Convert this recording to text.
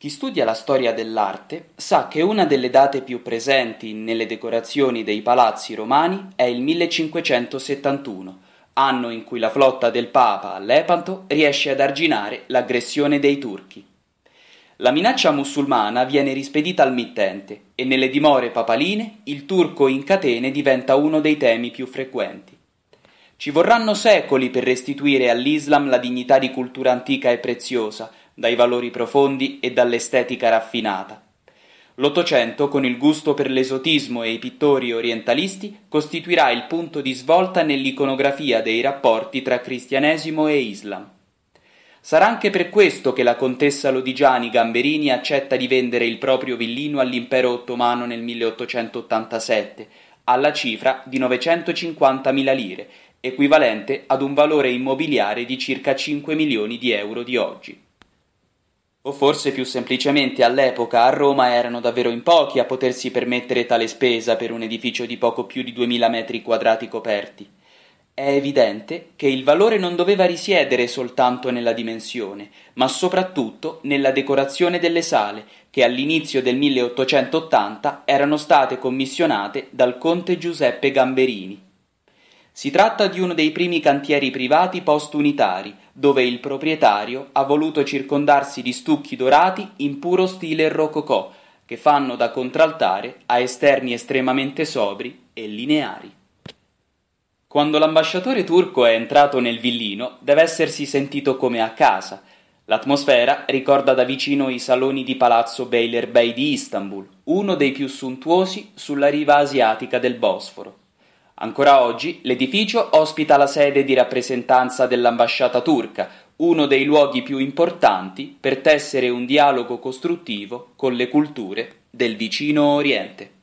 Chi studia la storia dell'arte sa che una delle date più presenti nelle decorazioni dei palazzi romani è il 1571, anno in cui la flotta del Papa a Lepanto riesce ad arginare l'aggressione dei turchi. La minaccia musulmana viene rispedita al mittente e nelle dimore papaline il turco in catene diventa uno dei temi più frequenti. Ci vorranno secoli per restituire all'Islam la dignità di cultura antica e preziosa, dai valori profondi e dall'estetica raffinata. L'Ottocento, con il gusto per l'esotismo e i pittori orientalisti, costituirà il punto di svolta nell'iconografia dei rapporti tra cristianesimo e Islam. Sarà anche per questo che la contessa Lodigiani Gamberini accetta di vendere il proprio villino all'impero ottomano nel 1887, alla cifra di 950.000 lire, equivalente ad un valore immobiliare di circa 5 milioni di euro di oggi. O forse più semplicemente all'epoca a Roma erano davvero in pochi a potersi permettere tale spesa per un edificio di poco più di 2000 metri quadrati coperti. È evidente che il valore non doveva risiedere soltanto nella dimensione, ma soprattutto nella decorazione delle sale, che all'inizio del 1880 erano state commissionate dal conte Giuseppe Gamberini. Si tratta di uno dei primi cantieri privati post-unitari, dove il proprietario ha voluto circondarsi di stucchi dorati in puro stile rococò, che fanno da contraltare a esterni estremamente sobri e lineari. Quando l'ambasciatore turco è entrato nel villino, deve essersi sentito come a casa. L'atmosfera ricorda da vicino i saloni di Palazzo Bey di Istanbul, uno dei più suntuosi sulla riva asiatica del Bosforo. Ancora oggi l'edificio ospita la sede di rappresentanza dell'ambasciata turca, uno dei luoghi più importanti per tessere un dialogo costruttivo con le culture del vicino Oriente.